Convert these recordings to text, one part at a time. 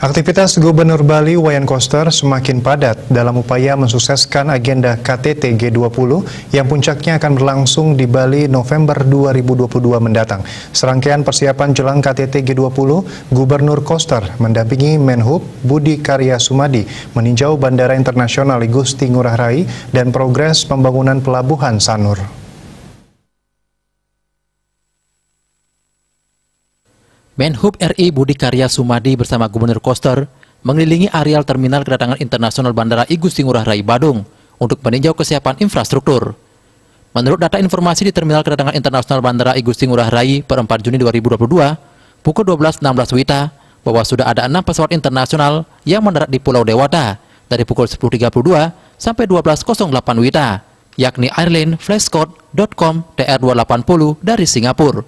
Aktivitas Gubernur Bali Wayan Koster semakin padat dalam upaya mensukseskan agenda KTT G20 yang puncaknya akan berlangsung di Bali November 2022 mendatang. Serangkaian persiapan jelang KTT G20, Gubernur Koster mendampingi Menhub Budi Karya Sumadi meninjau Bandara Internasional Gusti Ngurah Rai dan progres pembangunan pelabuhan Sanur. Menhub RI Budi Karya Sumadi bersama Gubernur Koster mengelilingi areal terminal kedatangan internasional Bandara I Gusti Ngurah Rai Badung untuk meninjau kesiapan infrastruktur. Menurut data informasi di terminal kedatangan internasional Bandara I Gusti Ngurah Rai per 4 Juni 2022, pukul 12.16 WITA, bahwa sudah ada enam pesawat internasional yang mendarat di Pulau Dewata dari pukul 10.32 sampai 12.08 WITA, yakni Airline Flashcode.com TR280 dari Singapura,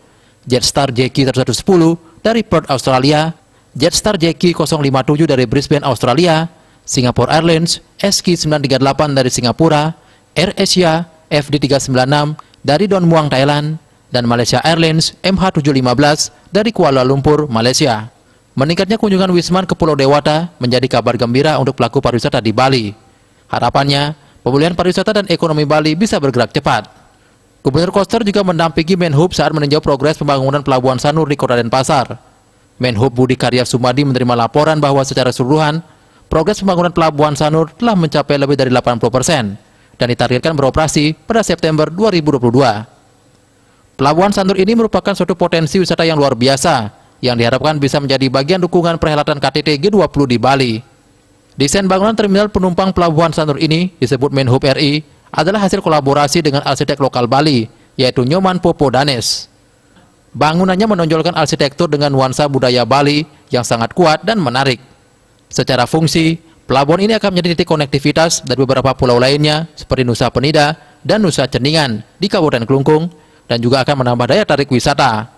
Jetstar JQ110 dari Perth, Australia, Jetstar JQ057 dari Brisbane, Australia, Singapore Airlines SQ938 dari Singapura, Air Asia FD396 dari Don Muang, Thailand, dan Malaysia Airlines MH715 dari Kuala Lumpur, Malaysia. Meningkatnya kunjungan Wisman ke Pulau Dewata menjadi kabar gembira untuk pelaku pariwisata di Bali. Harapannya, pemulihan pariwisata dan ekonomi Bali bisa bergerak cepat. Gubernur Koster juga mendampingi Menhub saat meninjau progres pembangunan Pelabuhan Sanur di Kota Denpasar. Menhub Budi Karya Sumadi menerima laporan bahwa secara keseluruhan, progres pembangunan Pelabuhan Sanur telah mencapai lebih dari 80 persen dan ditargetkan beroperasi pada September 2022. Pelabuhan Sanur ini merupakan suatu potensi wisata yang luar biasa yang diharapkan bisa menjadi bagian dukungan perhelatan KTT G20 di Bali. Desain bangunan terminal penumpang Pelabuhan Sanur ini disebut Menhub RI adalah hasil kolaborasi dengan arsitek lokal Bali, yaitu Nyoman Popo Danes. Bangunannya menonjolkan arsitektur dengan nuansa budaya Bali yang sangat kuat dan menarik. Secara fungsi, pelabuhan ini akan menjadi titik konektivitas dari beberapa pulau lainnya seperti Nusa Penida dan Nusa Ceningan di Kabupaten Kelungkung dan juga akan menambah daya tarik wisata.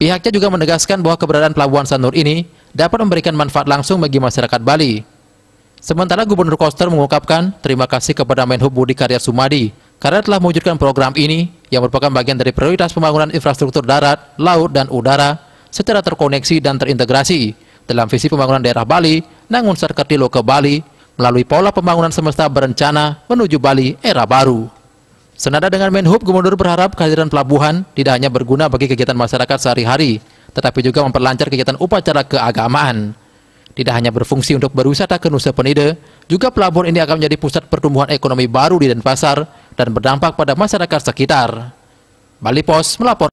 Pihaknya juga menegaskan bahwa keberadaan Pelabuhan Sanur ini dapat memberikan manfaat langsung bagi masyarakat Bali, Sementara Gubernur Koster mengungkapkan terima kasih kepada Menhub Budi Karya Sumadi karena telah mewujudkan program ini yang merupakan bagian dari prioritas pembangunan infrastruktur darat, laut, dan udara secara terkoneksi dan terintegrasi dalam visi pembangunan daerah Bali, namun Sarkatilo ke Bali, melalui pola pembangunan semesta berencana menuju Bali era baru. Senada dengan Menhub, Gubernur berharap kehadiran pelabuhan tidak hanya berguna bagi kegiatan masyarakat sehari-hari, tetapi juga memperlancar kegiatan upacara keagamaan. Tidak hanya berfungsi untuk berwisata ke Nusa Penida, juga pelabuhan ini akan menjadi pusat pertumbuhan ekonomi baru di Denpasar dan berdampak pada masyarakat sekitar. Bali Pos melapor.